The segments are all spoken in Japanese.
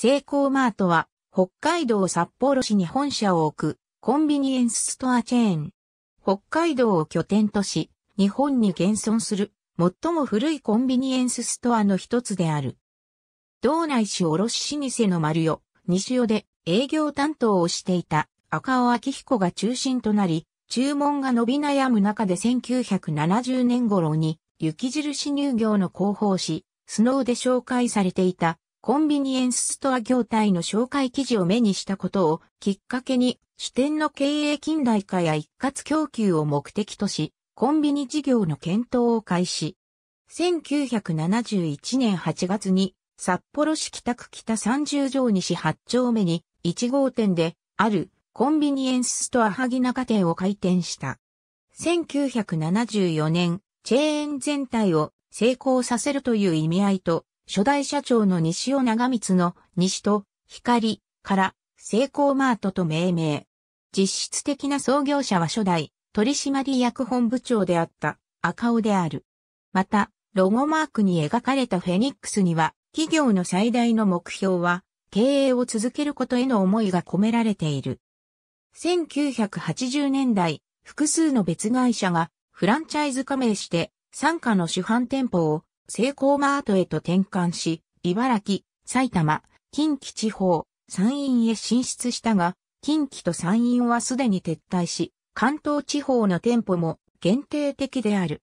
セイコーマートは、北海道札幌市に本社を置く、コンビニエンスストアチェーン。北海道を拠点とし、日本に現存する、最も古いコンビニエンスストアの一つである。道内市卸老舗の丸よ、西尾で営業担当をしていた赤尾明彦が中心となり、注文が伸び悩む中で1970年頃に、雪印乳業の広報誌、スノーで紹介されていたコンビニエンスストア業態の紹介記事を目にしたことをきっかけに、支店の経営近代化や一括供給を目的とし、コンビニ事業の検討を開始。1971年8月に、札幌市北区北30条西8丁目に1号店であるコンビニエンスストア萩中店を開店した。1974年、チェーン全体を成功させるという意味合いと、初代社長の西尾長光の西と光から成功マートと命名。実質的な創業者は初代取締役本部長であった赤尾である。また、ロゴマークに描かれたフェニックスには企業の最大の目標は経営を続けることへの思いが込められている。1980年代、複数の別会社がフランチャイズ加盟して傘下の主犯店舗をセイコーマートへと転換し、茨城、埼玉、近畿地方、山陰へ進出したが、近畿と山陰はすでに撤退し、関東地方の店舗も限定的である。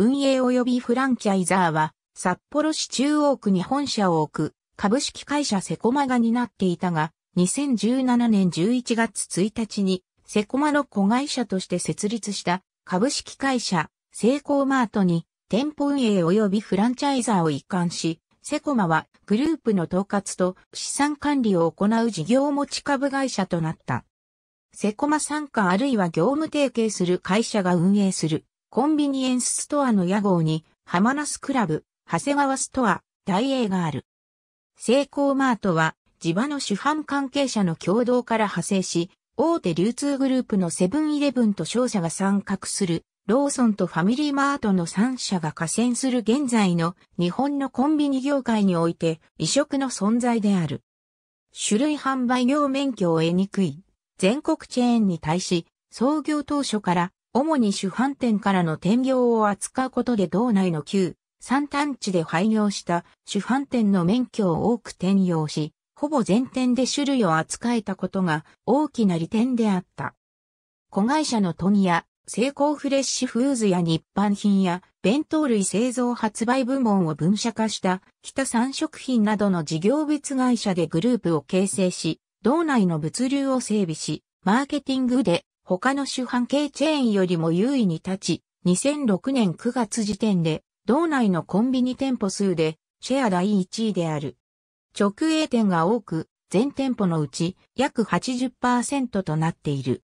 運営及びフランチャイザーは、札幌市中央区に本社を置く、株式会社セコマが担っていたが、2017年11月1日に、セコマの子会社として設立した、株式会社、セイコーマートに、店舗運営及びフランチャイザーを一貫し、セコマはグループの統括と資産管理を行う事業持ち株会社となった。セコマ参加あるいは業務提携する会社が運営するコンビニエンスストアの屋号にハマナスクラブ、長谷川ストア、大英がある。セイコーマートは地場の主犯関係者の共同から派生し、大手流通グループのセブンイレブンと商社が参画するローソンとファミリーマートの3社が加戦する現在の日本のコンビニ業界において異色の存在である。種類販売業免許を得にくい全国チェーンに対し創業当初から主に主販店からの転業を扱うことで道内の旧三単地で廃業した主販店の免許を多く転用し、ほぼ全店で種類を扱えたことが大きな利点であった。子会社のトニア、成功フレッシュフーズや日販品や弁当類製造発売部門を分社化した北産食品などの事業別会社でグループを形成し、道内の物流を整備し、マーケティングで他の主販系チェーンよりも優位に立ち、2006年9月時点で道内のコンビニ店舗数でシェア第1位である。直営店が多く、全店舗のうち約80%となっている。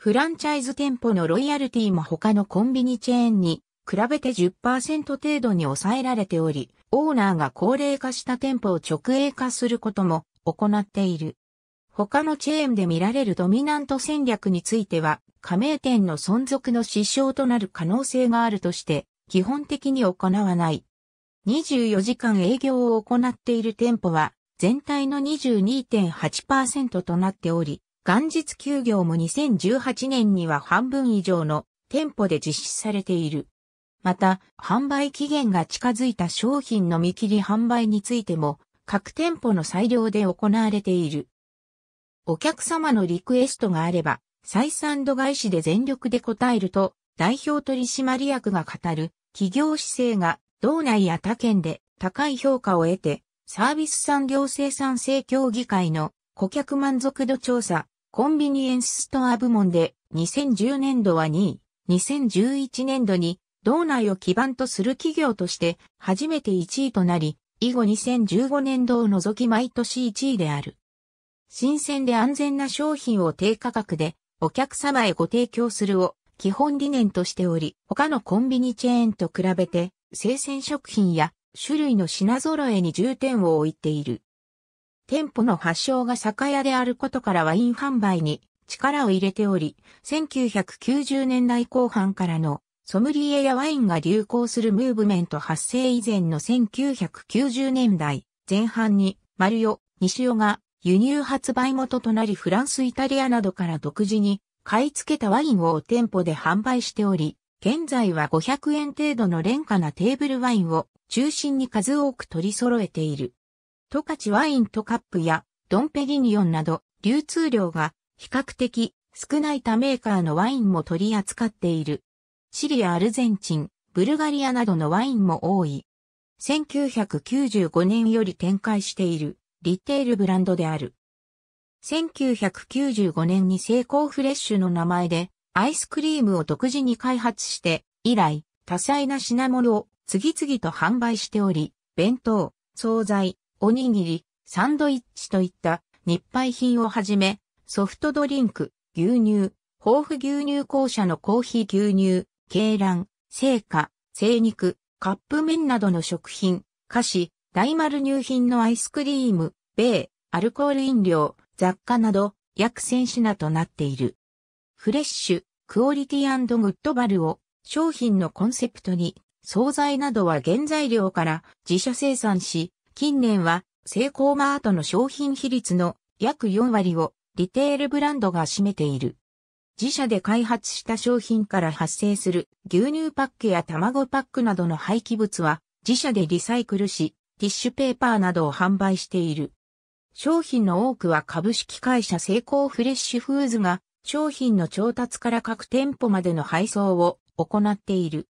フランチャイズ店舗のロイヤルティも他のコンビニチェーンに比べて10%程度に抑えられており、オーナーが高齢化した店舗を直営化することも行っている。他のチェーンで見られるドミナント戦略については、加盟店の存続の支障となる可能性があるとして、基本的に行わない。24時間営業を行っている店舗は、全体の22.8%となっており、元日休業も2018年には半分以上の店舗で実施されている。また、販売期限が近づいた商品の見切り販売についても、各店舗の裁量で行われている。お客様のリクエストがあれば、採算度外視で全力で応えると、代表取締役が語る、企業姿勢が、道内や他県で高い評価を得て、サービス産業生産性協議会の顧客満足度調査、コンビニエンスストア部門で2010年度は2位、2011年度に道内を基盤とする企業として初めて1位となり、以後2015年度を除き毎年1位である。新鮮で安全な商品を低価格でお客様へご提供するを基本理念としており、他のコンビニチェーンと比べて生鮮食品や種類の品揃えに重点を置いている。店舗の発祥が酒屋であることからワイン販売に力を入れており、1990年代後半からのソムリエやワインが流行するムーブメント発生以前の1990年代前半に、マルヨ、西尾が輸入発売元となりフランス、イタリアなどから独自に買い付けたワインを店舗で販売しており、現在は500円程度の廉価なテーブルワインを中心に数多く取り揃えている。トカチワインとカップやドンペリニオンなど流通量が比較的少ない他メーカーのワインも取り扱っている。シリア、アルゼンチン、ブルガリアなどのワインも多い。1995年より展開しているリテールブランドである。1995年にセイコーフレッシュの名前でアイスクリームを独自に開発して以来多彩な品物を次々と販売しており、弁当、惣菜、おにぎり、サンドイッチといった日配品をはじめ、ソフトドリンク、牛乳、豊富牛乳公社のコーヒー牛乳、鶏卵、生花、生肉、カップ麺などの食品、菓子、大丸乳品のアイスクリーム、米、アルコール飲料、雑貨など約1000品となっている。フレッシュ、クオリティグッドバルを商品のコンセプトに、惣菜などは原材料から自社生産し、近年は、セイコーマートの商品比率の約4割をリテールブランドが占めている。自社で開発した商品から発生する牛乳パックや卵パックなどの廃棄物は自社でリサイクルし、ティッシュペーパーなどを販売している。商品の多くは株式会社セイコーフレッシュフーズが商品の調達から各店舗までの配送を行っている。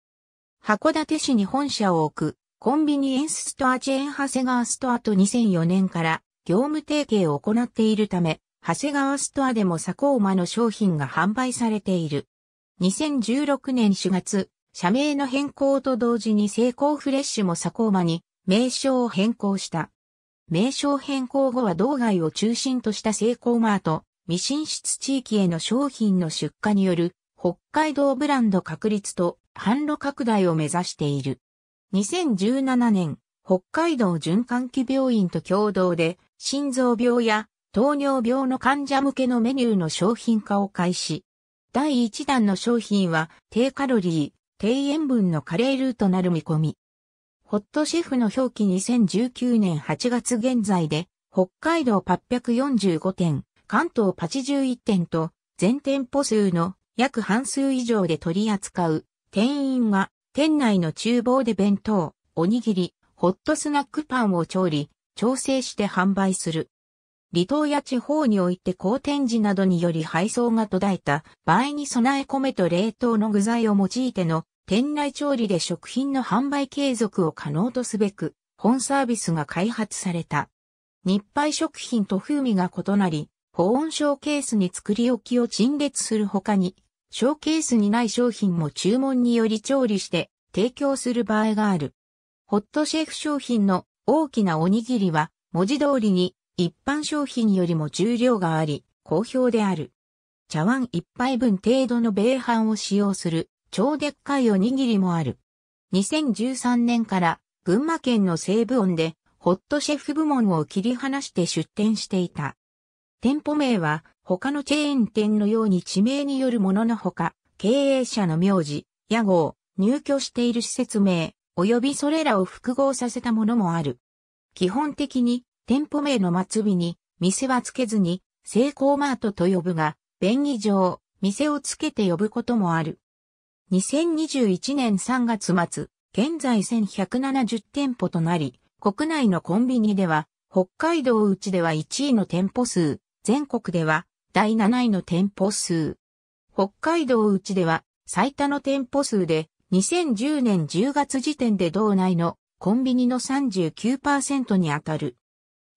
函館市に本社を置くコンビニエンスストアチェーン長谷川ストアと2004年から業務提携を行っているため、長谷川ストアでも佐ーマの商品が販売されている。2016年4月、社名の変更と同時に成功フレッシュも佐ーマに名称を変更した。名称変更後は道外を中心とした成功マート、未進出地域への商品の出荷による北海道ブランド確立と販路拡大を目指している。2017年、北海道循環器病院と共同で、心臓病や糖尿病の患者向けのメニューの商品化を開始。第1弾の商品は、低カロリー、低塩分のカレールーとなる見込み。ホットシェフの表記2019年8月現在で、北海道845店、関東81店と、全店舗数の約半数以上で取り扱う、店員が店内の厨房で弁当、おにぎり、ホットスナックパンを調理、調整して販売する。離島や地方において好展時などにより配送が途絶えた場合に備え米と冷凍の具材を用いての店内調理で食品の販売継続を可能とすべく本サービスが開発された。日配食品と風味が異なり、保温ショーケースに作り置きを陳列する他にショーケースにない商品も注文により調理して提供する場合がある。ホットシェフ商品の大きなおにぎりは文字通りに一般商品よりも重量があり好評である。茶碗一杯分程度の米飯を使用する超でっかいおにぎりもある。2013年から群馬県の西部音でホットシェフ部門を切り離して出店していた。店舗名は他のチェーン店のように地名によるもののほか、経営者の名字、屋号、入居している施設名、及びそれらを複合させたものもある。基本的に、店舗名の末尾に、店はつけずに、セイコーマートと呼ぶが、便宜上、店をつけて呼ぶこともある。2021年3月末、現在1170店舗となり、国内のコンビニでは、北海道うちでは1位の店舗数、全国では第7位の店舗数。北海道内では最多の店舗数で2010年10月時点で道内のコンビニの39%にあたる。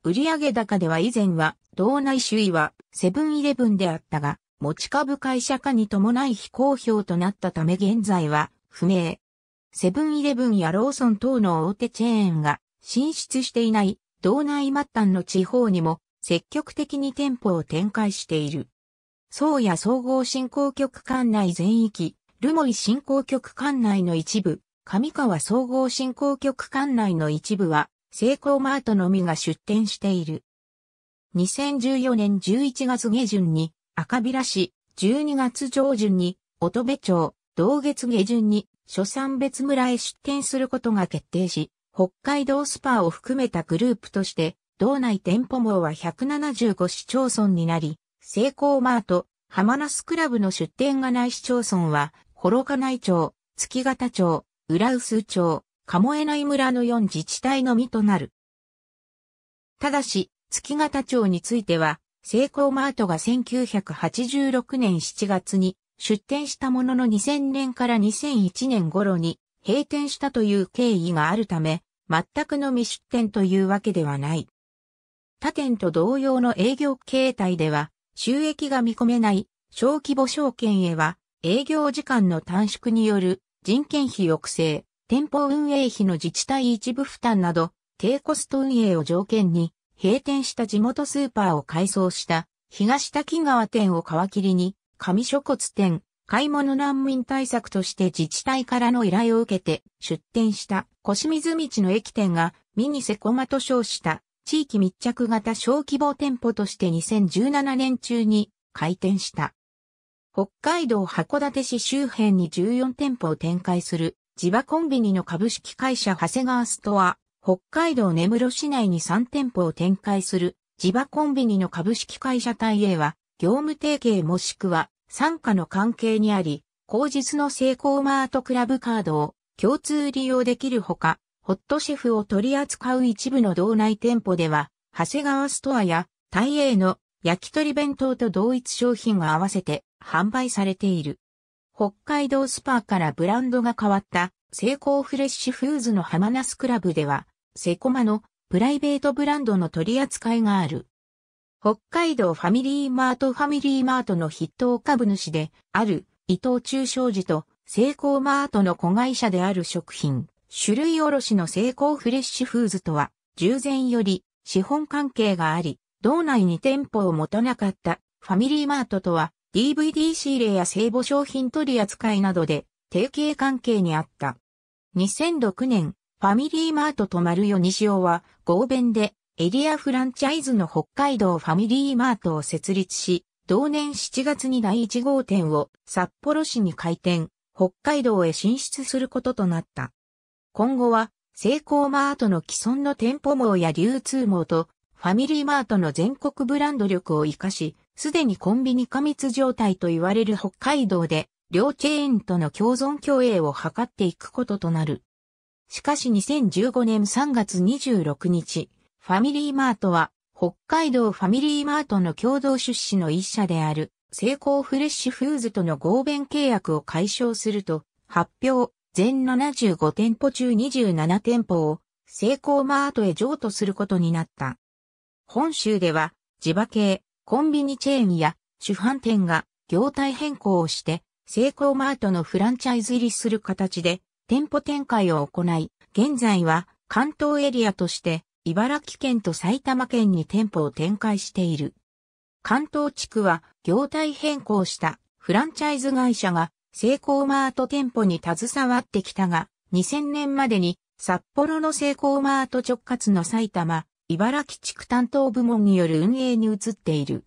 売上高では以前は道内首位はセブンイレブンであったが、持ち株会社化に伴い非公表となったため現在は不明。セブンイレブンやローソン等の大手チェーンが進出していない道内末端の地方にも積極的に店舗を展開している。宗谷総合振興局管内全域、留萌振興局管内の一部、上川総合振興局管内の一部は、セイコーマートのみが出店している。2014年11月下旬に赤平市、12月上旬に乙部町、同月下旬に諸産別村へ出店することが決定し、北海道スパーを含めたグループとして道内店舗網は175市町村になり、セイコーマート、ハマナスクラブの出店がない市町村は、幌加内町、月形町、浦臼町、鴨江内村の4自治体のみとなる。ただし、月形町については、セイコーマートが1986年7月に出店したものの2000年から2001年頃に閉店したという経緯があるため、全くの未出店というわけではない。他店と同様の営業形態では、収益が見込めない小規模証券へは、営業時間の短縮による人件費抑制、店舗運営費の自治体一部負担など、低コスト運営を条件に、閉店した地元スーパーを改装した東滝川店を皮切りに、上諸骨店、買い物難民対策として自治体からの依頼を受けて出店した小清水道の駅店がミニセコマと称した地域密着型小規模店舗として2017年中に開店した。北海道函館市周辺に14店舗を展開する地場コンビニの株式会社長谷川ストア、北海道根室市内に3店舗を展開する地場コンビニの株式会社体へは業務提携もしくは参加の関係にあり、後日の成功マートクラブカードを共通利用できるほか、ホットシェフを取り扱う一部の道内店舗では、長谷川ストアや、大英の焼き鳥弁当と同一商品が合わせて販売されている。北海道スパーからブランドが変わったセイコーフレッシュフーズのハマナスクラブでは、セコマのプライベートブランドの取り扱いがある。北海道ファミリーマートファミリーマートの筆頭株主である伊藤忠商事とセイコーマートの子会社である食品。種類おろしの成功フレッシュフーズとは、従前より資本関係があり、道内に店舗を持たなかったファミリーマートとは、DVD 仕入れや聖母商品取扱いなどで、提携関係にあった。2006年、ファミリーマートと丸よ。西尾は、合弁で、エリアフランチャイズの北海道ファミリーマートを設立し、同年7月に第1号店を札幌市に開店、北海道へ進出することとなった。今後は、セイコーマートの既存の店舗網や流通網と、ファミリーマートの全国ブランド力を活かし、すでにコンビニ過密状態と言われる北海道で、両チェーンとの共存共栄を図っていくこととなる。しかし2015年3月26日、ファミリーマートは、北海道ファミリーマートの共同出資の一社である、セイコーフレッシュフーズとの合弁契約を解消すると発表。全75店舗中27店舗をセイコーマートへ譲渡することになった。本州では地場系、コンビニチェーンや主販店が業態変更をしてセイコーマートのフランチャイズ入りする形で店舗展開を行い、現在は関東エリアとして茨城県と埼玉県に店舗を展開している。関東地区は業態変更したフランチャイズ会社がセイコーマート店舗に携わってきたが、2000年までに札幌のセイコーマート直轄の埼玉、茨城地区担当部門による運営に移っている。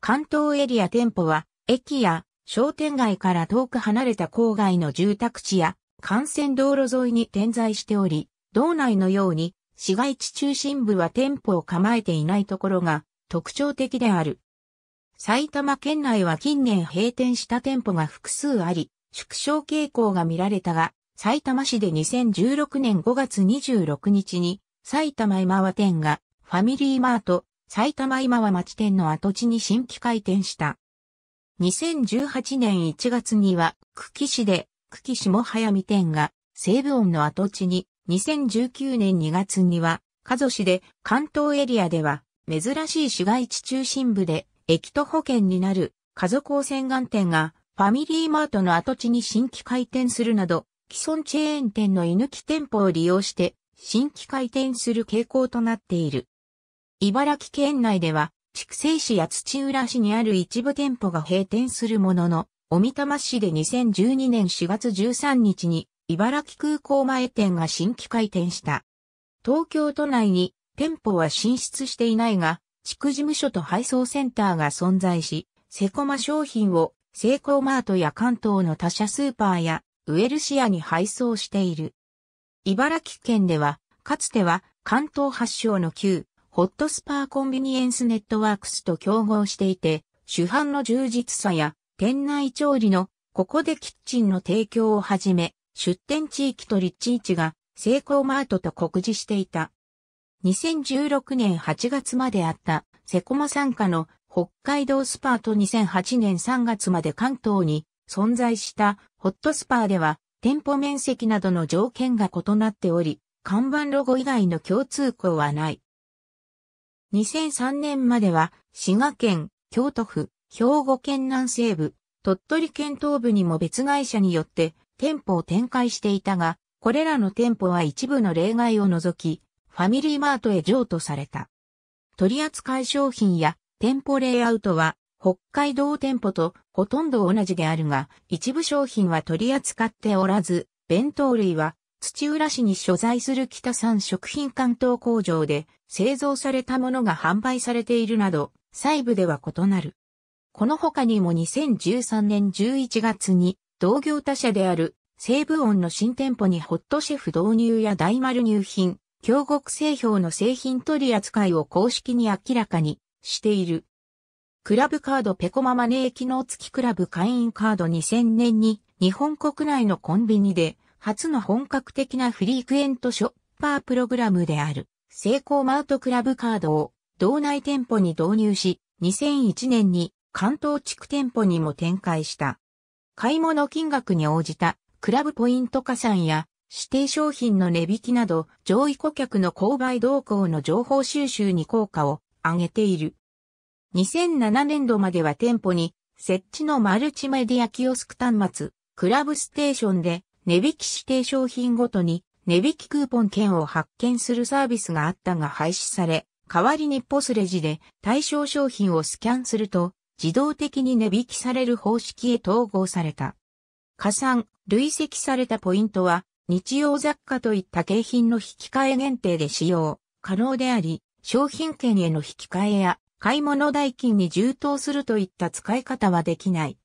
関東エリア店舗は、駅や商店街から遠く離れた郊外の住宅地や幹線道路沿いに点在しており、道内のように市街地中心部は店舗を構えていないところが特徴的である。埼玉県内は近年閉店した店舗が複数あり、縮小傾向が見られたが、埼玉市で2016年5月26日に、埼玉今和店がファミリーマート、埼玉今和町店の跡地に新規開店した。2018年1月には、久喜市で、久喜市も早見店が西武音の跡地に、2019年2月には、加須市で関東エリアでは、珍しい市街地中心部で駅と保険になる家族汚染眼店がファミリーマートの跡地に新規開店するなど、既存チェーン店の居抜き店舗を利用して新規開店する傾向となっている。茨城県内では、筑西市や土浦市にある一部店舗が閉店するものの、おみたま市で2012年4月13日に茨城空港前店が新規開店した。東京都内に店舗は進出していないが、地区事務所と配送センターが存在し、セコマ商品をセイコーマートや関東の他社スーパーやウェルシアに配送している。茨城県では、かつては関東発祥の旧ホットスパーコンビニエンスネットワークスと競合していて、主犯の充実さや店内調理のここでキッチンの提供をはじめ、出店地域と立地位置がセイコーマートと酷似していた。2016年8月まであったセコマ参加の北海道スパーと2008年3月まで関東に存在したホットスパーでは店舗面積などの条件が異なっており、看板ロゴ以外の共通項はない。2003年までは滋賀県、京都府、兵庫県南西部、鳥取県東部にも別会社によって店舗を展開していたが、これらの店舗は一部の例外を除き、ファミリーマートへ譲渡された。取扱い商品や店舗レイアウトは北海道店舗とほとんど同じであるが、一部商品は取り扱っておらず、弁当類は土浦市に所在する北山食品関東工場で製造されたものが販売されているなど、細部では異なる。この他にも2013年11月に同業他社である西武音の新店舗にホットシェフ導入や大丸入品、京極製氷の製品取扱いを公式に明らかにしている。クラブカードペコママネー機能付きクラブ会員カード2000年に日本国内のコンビニで初の本格的なフリークエントショッパープログラムであるセイコーマウトクラブカードを道内店舗に導入し2001年に関東地区店舗にも展開した。買い物金額に応じたクラブポイント加算や指定商品の値引きなど、上位顧客の購買動向の情報収集に効果を上げている。2007年度までは店舗に設置のマルチメディアキオスク端末、クラブステーションで値引き指定商品ごとに値引きクーポン券を発券するサービスがあったが廃止され、代わりにポスレジで対象商品をスキャンすると自動的に値引きされる方式へ統合された。加算、累積されたポイントは日用雑貨といった景品の引き換え限定で使用可能であり、商品券への引き換えや買い物代金に充当するといった使い方はできない。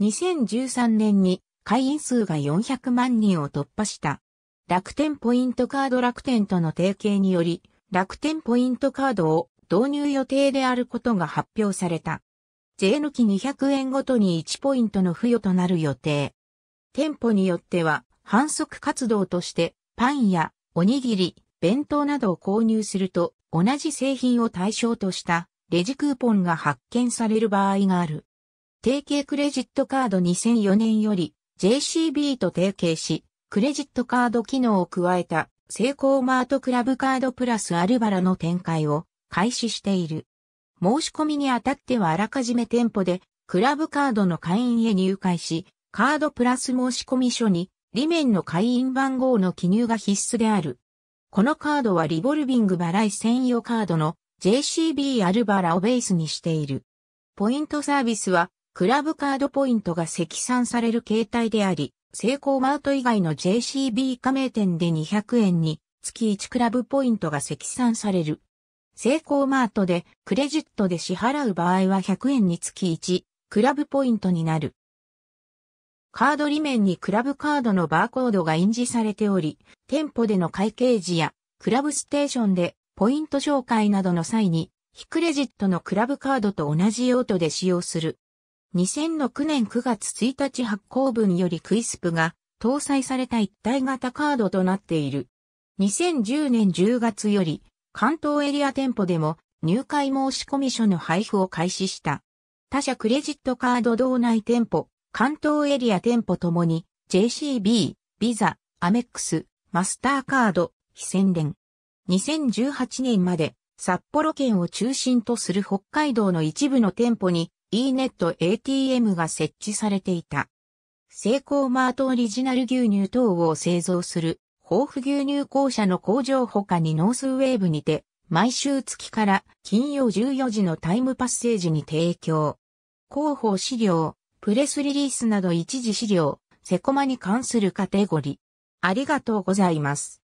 2013年に会員数が400万人を突破した。楽天ポイントカード楽天との提携により、楽天ポイントカードを導入予定であることが発表された。税抜き200円ごとに1ポイントの付与となる予定。店舗によっては、販促活動としてパンやおにぎり、弁当などを購入すると同じ製品を対象としたレジクーポンが発見される場合がある。提携クレジットカード2004年より JCB と提携し、クレジットカード機能を加えたセイコーマートクラブカードプラスアルバラの展開を開始している。申し込みにあたってはあらかじめ店舗でクラブカードの会員へ入会し、カードプラス申込書に裏面の会員番号の記入が必須である。このカードはリボルビング払い専用カードの JCB アルバラをベースにしている。ポイントサービスは、クラブカードポイントが積算される形態であり、セイコーマート以外の JCB 加盟店で200円に月1クラブポイントが積算される。セイコーマートでクレジットで支払う場合は100円に月1クラブポイントになる。カード裏面にクラブカードのバーコードが印字されており、店舗での会計時やクラブステーションでポイント紹介などの際に、非クレジットのクラブカードと同じ用途で使用する。2006年9月1日発行分よりクイスプが搭載された一体型カードとなっている。2010年10月より関東エリア店舗でも入会申込書の配布を開始した。他社クレジットカード道内店舗、関東エリア店舗ともに JCB、ビザ、アメックス、マスターカード、非宣伝。2018年まで札幌県を中心とする北海道の一部の店舗に e ネット ATM が設置されていた。セイコーマートオリジナル牛乳等を製造する豊富牛乳公社の工場他にノースウェーブにて毎週月から金曜14時のタイムパッセージに提供。広報資料、プレスリリースなど一時資料、セコマに関するカテゴリ。ありがとうございます。